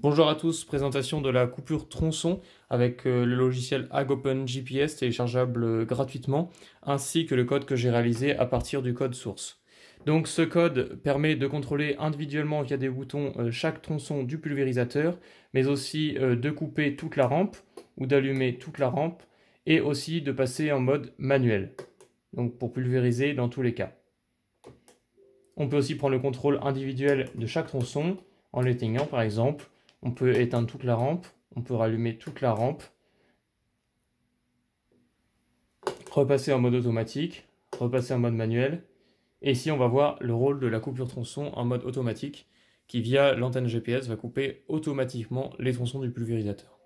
Bonjour à tous, présentation de la coupure tronçon avec euh, le logiciel AgOpen GPS téléchargeable euh, gratuitement ainsi que le code que j'ai réalisé à partir du code source. Donc ce code permet de contrôler individuellement via des boutons euh, chaque tronçon du pulvérisateur mais aussi de couper toute la rampe ou d'allumer toute la rampe et aussi de passer en mode manuel donc pour pulvériser dans tous les cas. On peut aussi prendre le contrôle individuel de chaque tronçon en l'éteignant par exemple on peut éteindre toute la rampe, on peut rallumer toute la rampe, repasser en mode automatique, repasser en mode manuel, et ici on va voir le rôle de la coupure tronçon en mode automatique qui via l'antenne GPS va couper automatiquement les tronçons du pulvérisateur.